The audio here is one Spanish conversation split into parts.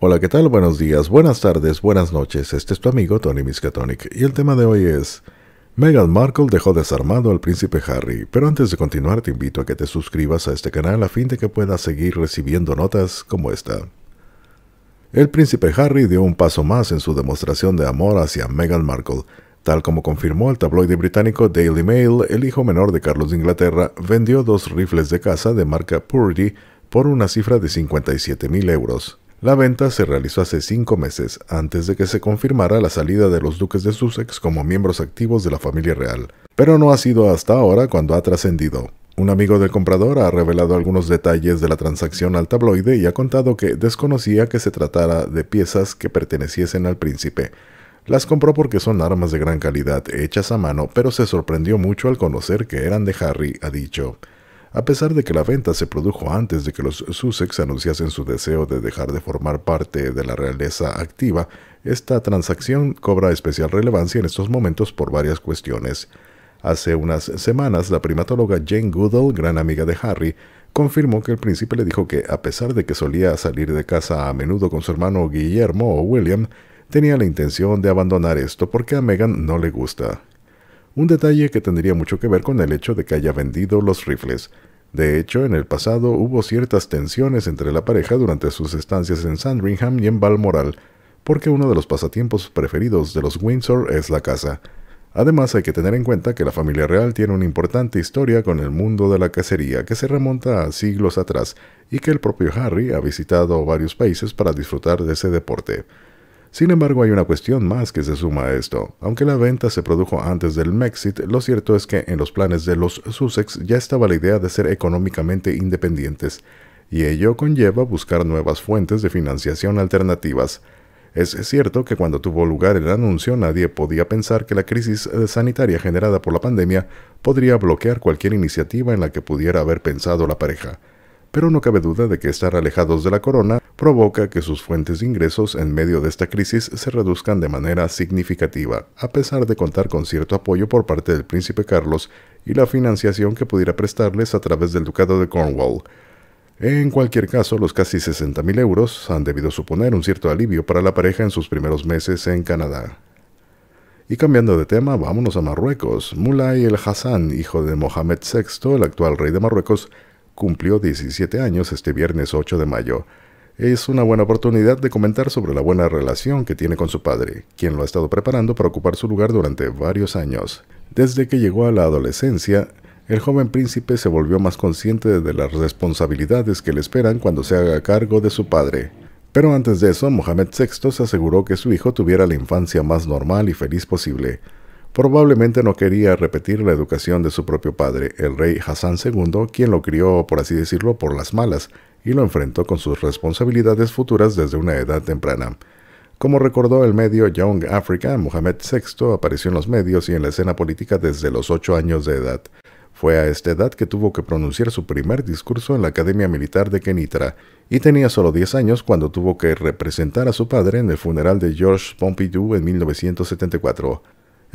Hola, ¿qué tal? Buenos días, buenas tardes, buenas noches. Este es tu amigo Tony Miskatonic y el tema de hoy es Meghan Markle dejó desarmado al príncipe Harry, pero antes de continuar te invito a que te suscribas a este canal a fin de que puedas seguir recibiendo notas como esta. El príncipe Harry dio un paso más en su demostración de amor hacia Meghan Markle, tal como confirmó el tabloide británico Daily Mail, el hijo menor de Carlos de Inglaterra vendió dos rifles de caza de marca Purdy por una cifra de 57.000 euros. La venta se realizó hace cinco meses, antes de que se confirmara la salida de los duques de Sussex como miembros activos de la familia real, pero no ha sido hasta ahora cuando ha trascendido. Un amigo del comprador ha revelado algunos detalles de la transacción al tabloide y ha contado que desconocía que se tratara de piezas que perteneciesen al príncipe. Las compró porque son armas de gran calidad, hechas a mano, pero se sorprendió mucho al conocer que eran de Harry, ha dicho. A pesar de que la venta se produjo antes de que los Sussex anunciasen su deseo de dejar de formar parte de la realeza activa, esta transacción cobra especial relevancia en estos momentos por varias cuestiones. Hace unas semanas, la primatóloga Jane Goodall, gran amiga de Harry, confirmó que el príncipe le dijo que, a pesar de que solía salir de casa a menudo con su hermano Guillermo o William, tenía la intención de abandonar esto porque a Meghan no le gusta un detalle que tendría mucho que ver con el hecho de que haya vendido los rifles. De hecho, en el pasado hubo ciertas tensiones entre la pareja durante sus estancias en Sandringham y en Balmoral, porque uno de los pasatiempos preferidos de los Windsor es la caza. Además, hay que tener en cuenta que la familia real tiene una importante historia con el mundo de la cacería que se remonta a siglos atrás y que el propio Harry ha visitado varios países para disfrutar de ese deporte. Sin embargo, hay una cuestión más que se suma a esto. Aunque la venta se produjo antes del Mexit, lo cierto es que en los planes de los Sussex ya estaba la idea de ser económicamente independientes, y ello conlleva buscar nuevas fuentes de financiación alternativas. Es cierto que cuando tuvo lugar el anuncio nadie podía pensar que la crisis eh, sanitaria generada por la pandemia podría bloquear cualquier iniciativa en la que pudiera haber pensado la pareja pero no cabe duda de que estar alejados de la corona provoca que sus fuentes de ingresos en medio de esta crisis se reduzcan de manera significativa, a pesar de contar con cierto apoyo por parte del príncipe Carlos y la financiación que pudiera prestarles a través del Ducado de Cornwall. En cualquier caso, los casi 60.000 euros han debido suponer un cierto alivio para la pareja en sus primeros meses en Canadá. Y cambiando de tema, vámonos a Marruecos. Mulay el Hassan, hijo de Mohamed VI, el actual rey de Marruecos, Cumplió 17 años este viernes 8 de mayo. Es una buena oportunidad de comentar sobre la buena relación que tiene con su padre, quien lo ha estado preparando para ocupar su lugar durante varios años. Desde que llegó a la adolescencia, el joven príncipe se volvió más consciente de las responsabilidades que le esperan cuando se haga cargo de su padre. Pero antes de eso, Mohamed VI se aseguró que su hijo tuviera la infancia más normal y feliz posible. Probablemente no quería repetir la educación de su propio padre, el rey Hassan II, quien lo crió, por así decirlo, por las malas, y lo enfrentó con sus responsabilidades futuras desde una edad temprana. Como recordó el medio Young Africa, Mohamed VI apareció en los medios y en la escena política desde los ocho años de edad. Fue a esta edad que tuvo que pronunciar su primer discurso en la Academia Militar de Kenitra, y tenía solo 10 años cuando tuvo que representar a su padre en el funeral de George Pompidou en 1974.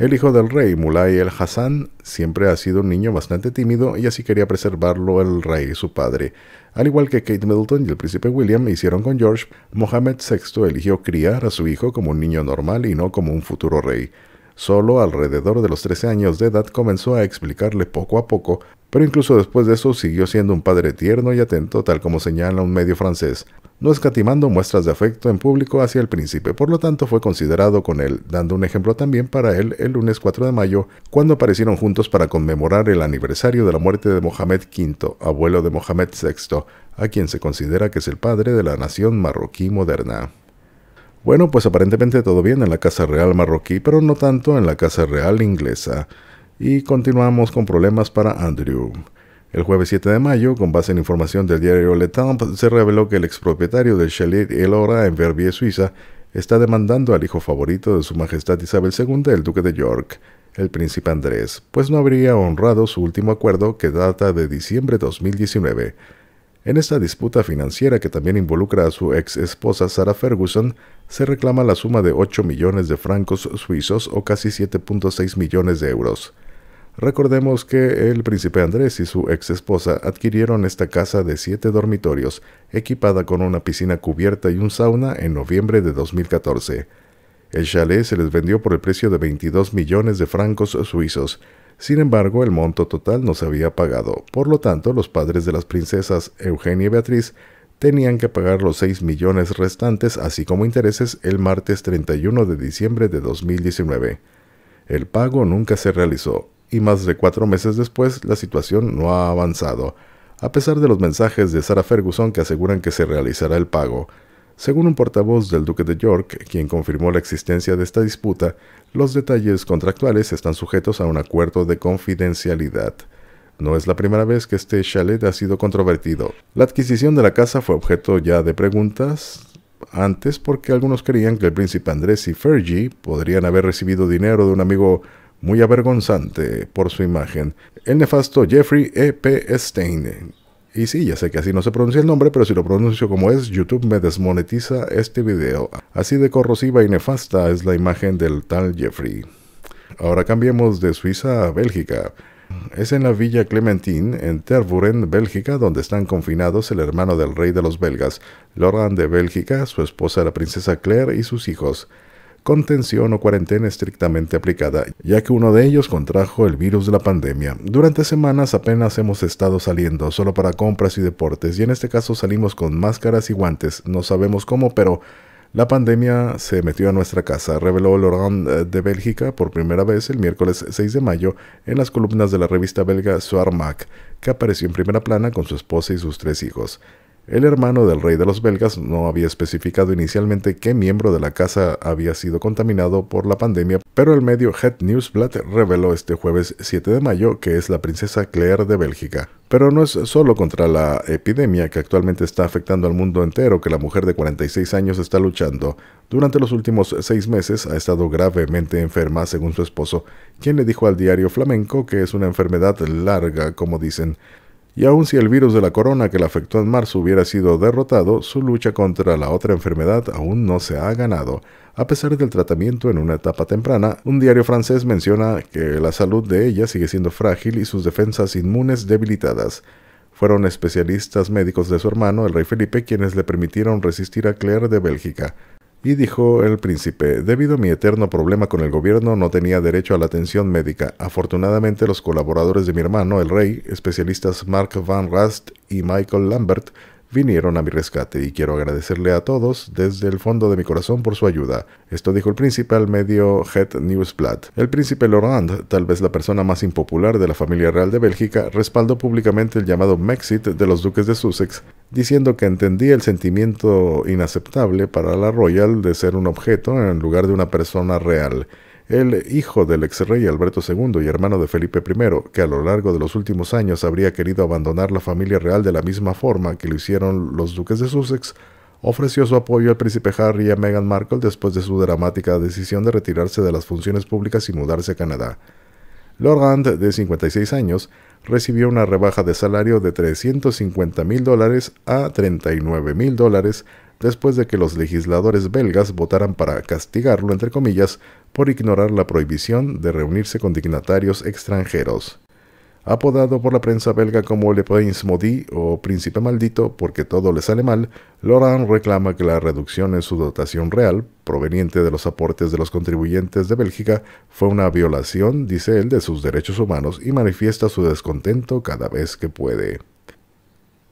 El hijo del rey, Mulay el Hassan, siempre ha sido un niño bastante tímido y así quería preservarlo el rey y su padre. Al igual que Kate Middleton y el príncipe William hicieron con George, Mohammed VI eligió criar a su hijo como un niño normal y no como un futuro rey. Solo alrededor de los 13 años de edad comenzó a explicarle poco a poco, pero incluso después de eso siguió siendo un padre tierno y atento tal como señala un medio francés no escatimando muestras de afecto en público hacia el príncipe. Por lo tanto, fue considerado con él, dando un ejemplo también para él el lunes 4 de mayo, cuando aparecieron juntos para conmemorar el aniversario de la muerte de Mohamed V, abuelo de Mohamed VI, a quien se considera que es el padre de la nación marroquí moderna. Bueno, pues aparentemente todo bien en la Casa Real marroquí, pero no tanto en la Casa Real inglesa. Y continuamos con problemas para Andrew. El jueves 7 de mayo, con base en información del diario Le Temps, se reveló que el expropietario de chalet Elora en Verbier, Suiza, está demandando al hijo favorito de su majestad Isabel II, el duque de York, el príncipe Andrés, pues no habría honrado su último acuerdo que data de diciembre de 2019. En esta disputa financiera que también involucra a su ex esposa Sarah Ferguson, se reclama la suma de 8 millones de francos suizos o casi 7.6 millones de euros. Recordemos que el príncipe Andrés y su ex esposa adquirieron esta casa de siete dormitorios, equipada con una piscina cubierta y un sauna en noviembre de 2014. El chalet se les vendió por el precio de 22 millones de francos suizos. Sin embargo, el monto total no se había pagado, por lo tanto, los padres de las princesas Eugenia y Beatriz tenían que pagar los 6 millones restantes, así como intereses, el martes 31 de diciembre de 2019. El pago nunca se realizó, y más de cuatro meses después la situación no ha avanzado, a pesar de los mensajes de Sarah Ferguson que aseguran que se realizará el pago. Según un portavoz del Duque de York, quien confirmó la existencia de esta disputa, los detalles contractuales están sujetos a un acuerdo de confidencialidad. No es la primera vez que este chalet ha sido controvertido. La adquisición de la casa fue objeto ya de preguntas antes porque algunos creían que el príncipe Andrés y Fergie podrían haber recibido dinero de un amigo muy avergonzante por su imagen, el nefasto Jeffrey E. P. Stein. Y sí, ya sé que así no se pronuncia el nombre, pero si lo pronuncio como es, YouTube me desmonetiza este video. Así de corrosiva y nefasta es la imagen del tal Jeffrey. Ahora cambiemos de Suiza a Bélgica. Es en la villa Clementine, en terburen Bélgica, donde están confinados el hermano del rey de los belgas, Laurent de Bélgica, su esposa la princesa Claire y sus hijos contención o cuarentena estrictamente aplicada, ya que uno de ellos contrajo el virus de la pandemia. Durante semanas apenas hemos estado saliendo solo para compras y deportes, y en este caso salimos con máscaras y guantes, no sabemos cómo, pero la pandemia se metió a nuestra casa, reveló Laurent eh, de Bélgica por primera vez el miércoles 6 de mayo en las columnas de la revista belga Soir que apareció en primera plana con su esposa y sus tres hijos. El hermano del rey de los belgas no había especificado inicialmente qué miembro de la casa había sido contaminado por la pandemia, pero el medio Het Nieuwsblad reveló este jueves 7 de mayo que es la princesa Claire de Bélgica. Pero no es solo contra la epidemia que actualmente está afectando al mundo entero que la mujer de 46 años está luchando. Durante los últimos seis meses ha estado gravemente enferma, según su esposo, quien le dijo al diario flamenco que es una enfermedad larga, como dicen y aun si el virus de la corona que la afectó en marzo hubiera sido derrotado, su lucha contra la otra enfermedad aún no se ha ganado. A pesar del tratamiento en una etapa temprana, un diario francés menciona que la salud de ella sigue siendo frágil y sus defensas inmunes debilitadas. Fueron especialistas médicos de su hermano, el rey Felipe, quienes le permitieron resistir a Claire de Bélgica. Y dijo el príncipe, debido a mi eterno problema con el gobierno no tenía derecho a la atención médica. Afortunadamente los colaboradores de mi hermano, el rey, especialistas Mark Van Rast y Michael Lambert, vinieron a mi rescate y quiero agradecerle a todos desde el fondo de mi corazón por su ayuda. Esto dijo el príncipe al medio Het Nieuwsblad. El príncipe Laurent, tal vez la persona más impopular de la familia real de Bélgica, respaldó públicamente el llamado Mexit de los duques de Sussex, diciendo que entendía el sentimiento inaceptable para la Royal de ser un objeto en lugar de una persona real el hijo del ex rey Alberto II y hermano de Felipe I, que a lo largo de los últimos años habría querido abandonar la familia real de la misma forma que lo hicieron los duques de Sussex, ofreció su apoyo al príncipe Harry y a Meghan Markle después de su dramática decisión de retirarse de las funciones públicas y mudarse a Canadá. Lord de 56 años, recibió una rebaja de salario de 350 mil dólares a 39 mil dólares después de que los legisladores belgas votaran para castigarlo, entre comillas, por ignorar la prohibición de reunirse con dignatarios extranjeros. Apodado por la prensa belga como Le Prince Maudit o Príncipe Maldito porque todo le sale mal, Laurent reclama que la reducción en su dotación real, proveniente de los aportes de los contribuyentes de Bélgica, fue una violación, dice él, de sus derechos humanos y manifiesta su descontento cada vez que puede.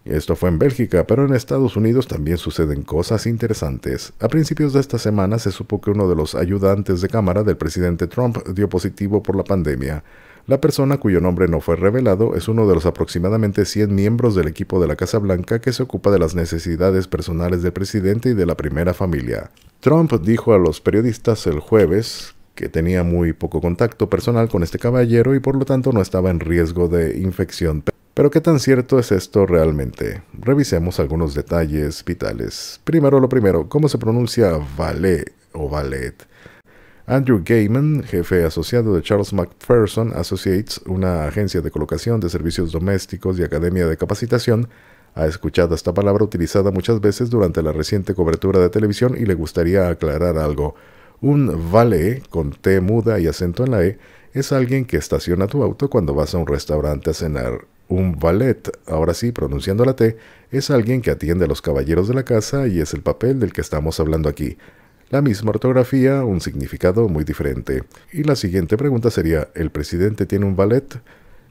Esto fue en Bélgica, pero en Estados Unidos también suceden cosas interesantes. A principios de esta semana se supo que uno de los ayudantes de cámara del presidente Trump dio positivo por la pandemia. La persona cuyo nombre no fue revelado es uno de los aproximadamente 100 miembros del equipo de la Casa Blanca que se ocupa de las necesidades personales del presidente y de la primera familia. Trump dijo a los periodistas el jueves que tenía muy poco contacto personal con este caballero y por lo tanto no estaba en riesgo de infección. Pero ¿qué tan cierto es esto realmente? Revisemos algunos detalles vitales. Primero lo primero, ¿cómo se pronuncia valet o valet? Andrew Gaiman, jefe asociado de Charles McPherson Associates, una agencia de colocación de servicios domésticos y academia de capacitación, ha escuchado esta palabra utilizada muchas veces durante la reciente cobertura de televisión y le gustaría aclarar algo. Un valet, con T muda y acento en la E, es alguien que estaciona tu auto cuando vas a un restaurante a cenar. Un valet, ahora sí, pronunciando la T, es alguien que atiende a los caballeros de la casa y es el papel del que estamos hablando aquí. La misma ortografía, un significado muy diferente. Y la siguiente pregunta sería, ¿el presidente tiene un valet?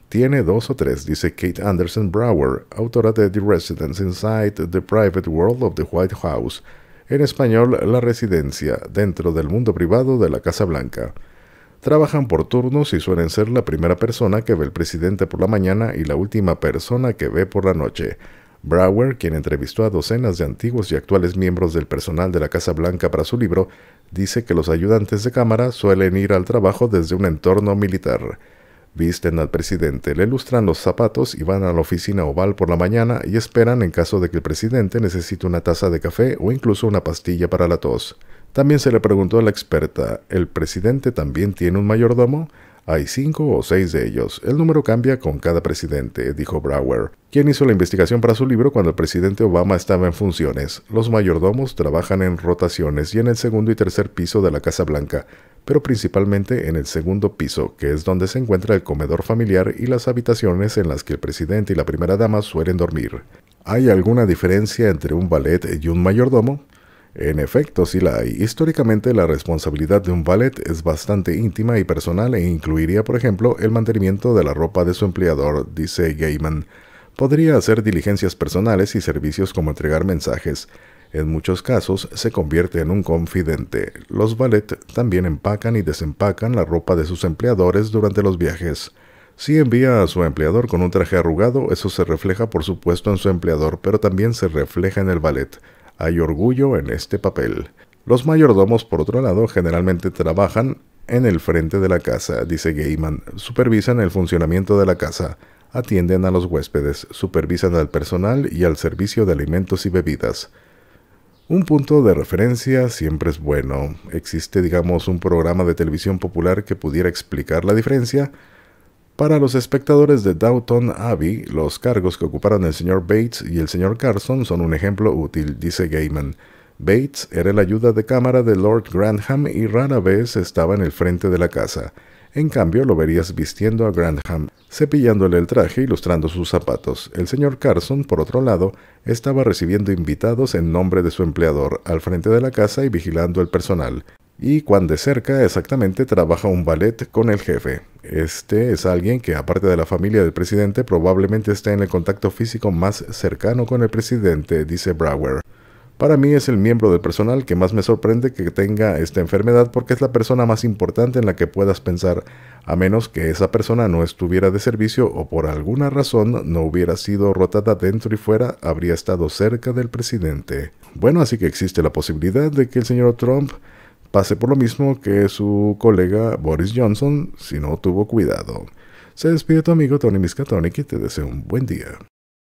Tiene dos o tres, dice Kate Anderson Brower, autora de The Residence Inside the Private World of the White House, en español La Residencia, dentro del mundo privado de la Casa Blanca. Trabajan por turnos y suelen ser la primera persona que ve el presidente por la mañana y la última persona que ve por la noche. Brower, quien entrevistó a docenas de antiguos y actuales miembros del personal de la Casa Blanca para su libro, dice que los ayudantes de cámara suelen ir al trabajo desde un entorno militar. Visten al presidente, le lustran los zapatos y van a la oficina oval por la mañana y esperan en caso de que el presidente necesite una taza de café o incluso una pastilla para la tos. También se le preguntó a la experta, ¿el presidente también tiene un mayordomo? Hay cinco o seis de ellos. El número cambia con cada presidente, dijo Brower, quien hizo la investigación para su libro cuando el presidente Obama estaba en funciones. Los mayordomos trabajan en rotaciones y en el segundo y tercer piso de la Casa Blanca, pero principalmente en el segundo piso, que es donde se encuentra el comedor familiar y las habitaciones en las que el presidente y la primera dama suelen dormir. ¿Hay alguna diferencia entre un ballet y un mayordomo? En efecto, sí la hay. Históricamente la responsabilidad de un valet es bastante íntima y personal e incluiría, por ejemplo, el mantenimiento de la ropa de su empleador, dice Gaiman. Podría hacer diligencias personales y servicios como entregar mensajes. En muchos casos se convierte en un confidente. Los valet también empacan y desempacan la ropa de sus empleadores durante los viajes. Si envía a su empleador con un traje arrugado, eso se refleja por supuesto en su empleador, pero también se refleja en el valet. Hay orgullo en este papel. Los mayordomos, por otro lado, generalmente trabajan en el frente de la casa, dice Gaiman. Supervisan el funcionamiento de la casa, atienden a los huéspedes, supervisan al personal y al servicio de alimentos y bebidas. Un punto de referencia siempre es bueno. Existe, digamos, un programa de televisión popular que pudiera explicar la diferencia para los espectadores de Downton Abbey, los cargos que ocuparon el señor Bates y el señor Carson son un ejemplo útil, dice Gaiman. Bates era el ayuda de cámara de Lord Grantham y rara vez estaba en el frente de la casa. En cambio, lo verías vistiendo a Grantham, cepillándole el traje y lustrando sus zapatos. El señor Carson, por otro lado, estaba recibiendo invitados en nombre de su empleador, al frente de la casa y vigilando el personal y cuán de cerca exactamente trabaja un ballet con el jefe. Este es alguien que, aparte de la familia del presidente, probablemente está en el contacto físico más cercano con el presidente, dice Brower. Para mí es el miembro del personal que más me sorprende que tenga esta enfermedad porque es la persona más importante en la que puedas pensar, a menos que esa persona no estuviera de servicio o por alguna razón no hubiera sido rotada dentro y fuera, habría estado cerca del presidente. Bueno, así que existe la posibilidad de que el señor Trump Pase por lo mismo que su colega Boris Johnson si no tuvo cuidado. Se despide tu amigo Tony Miscatonic y te deseo un buen día.